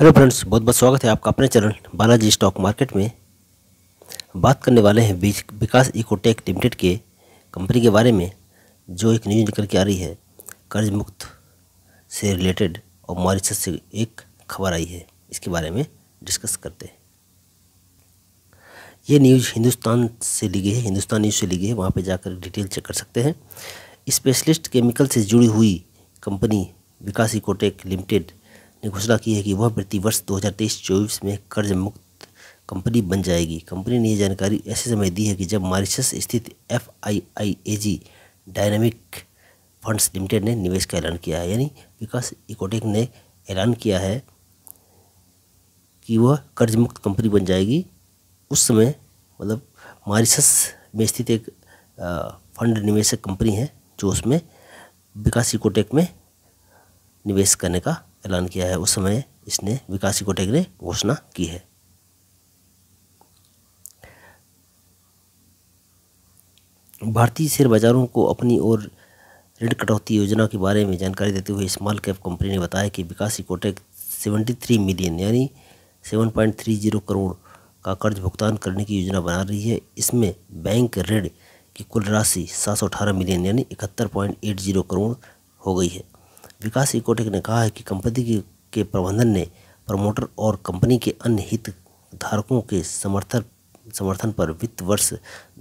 hello friends बहुत बहुत स्वागत है आपका अपने चैनल बालाजी स्टॉक मार्केट में बात करने वाले हैं विकास इकोटेक लिमिटेड के कंपनी के बारे में जो एक न्यूज निकल के आ रही है कर्ज मुक्त से रिलेटेड और मॉरिशस से एक खबर आई है इसके बारे में डिस्कस करते हैं ये न्यूज़ हिंदुस्तान से ली गई है हिंदुस्तान न्यूज़ से ली गई है वहाँ पर जाकर डिटेल चेक कर सकते हैं स्पेशलिस्ट केमिकल से जुड़ी हुई कंपनी विकास इकोटेक लिमिटेड ने घोषणा की है कि वह प्रतिवर्ष दो हज़ार तेईस चौबीस में कर्ज मुक्त कंपनी बन जाएगी कंपनी ने यह जानकारी ऐसे समय दी है कि जब मॉरिशस स्थित F I I A G dynamic funds limited ने निवेश का ऐलान किया है यानी विकास इकोटेक ने ऐलान किया है कि वह कर्ज मुक्त कंपनी बन जाएगी उस समय मतलब मॉरिशस में स्थित एक फंड निवेशक कंपनी है जो उसमें विकास इकोटेक में निवेश करने का ऐलान किया है उस समय इसने विकासी के ने घोषणा की है भारतीय शेयर बाज़ारों को अपनी ओर ऋण कटौती योजना के बारे में जानकारी देते हुए स्मॉल कैप कंपनी ने बताया कि विकासी कोटे 73 मिलियन यानी 7.30 करोड़ का कर्ज भुगतान करने की योजना बना रही है इसमें बैंक ऋण की कुल राशि 718 मिलियन यानी 71.80 करोड़ हो गई है विकास इकोटेक ने कहा है कि कंपनी के प्रबंधन ने प्रमोटर और कंपनी के अन्य हितधारकों के समर्थन समर्थन पर वित्त वर्ष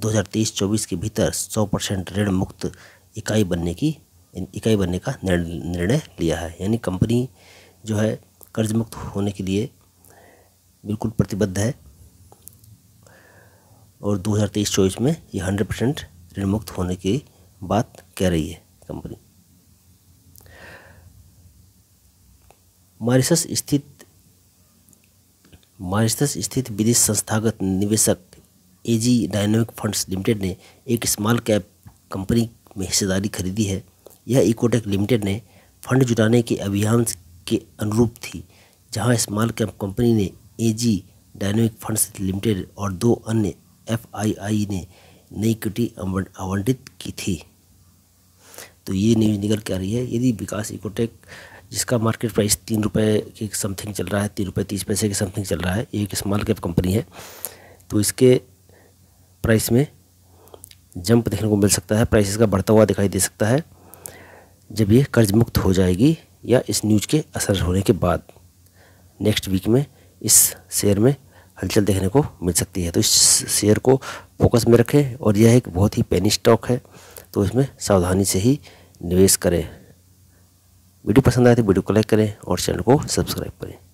2023-24 के भीतर 100 परसेंट ऋण मुक्त इकाई बनने की इकाई बनने का निर्णय लिया है यानी कंपनी जो है कर्ज मुक्त होने के लिए बिल्कुल प्रतिबद्ध है और 2023-24 में ये 100 परसेंट ऋण मुक्त होने की बात कह रही है कंपनी मॉरिशस स्थित मॉरिशस स्थित विदेश संस्थागत निवेशक एजी डायनामिक फंड्स लिमिटेड ने एक स्मॉल कैप कंपनी में हिस्सेदारी खरीदी है यह इकोटेक लिमिटेड ने फंड जुटाने के अभियान के अनुरूप थी जहां स्मॉल कैप कंपनी ने एजी डायनामिक फंड्स लिमिटेड और दो अन्य एफआईआई ने नई इक्विटी आवंटित की थी तो ये न्यूज निकल के आ रही है यदि विकास इकोटेक जिसका मार्केट प्राइस तीन रुपये के समथिंग चल रहा है तीन रुपये तीस पैसे के समथिंग चल रहा है ये एक स्मॉल कैप कंपनी है तो इसके प्राइस में जंप देखने को मिल सकता है प्राइस का बढ़ता हुआ दिखाई दे सकता है जब ये कर्ज मुक्त हो जाएगी या इस न्यूज़ के असर होने के बाद नेक्स्ट वीक में इस शेयर में हलचल देखने को मिल सकती है तो इस शेयर को फोकस में रखें और यह एक बहुत ही पेनी स्टॉक है तो इसमें सावधानी से ही निवेश करें वीडियो पसंद आए तो वीडियो को लाइक करें और चैनल को सब्सक्राइब करें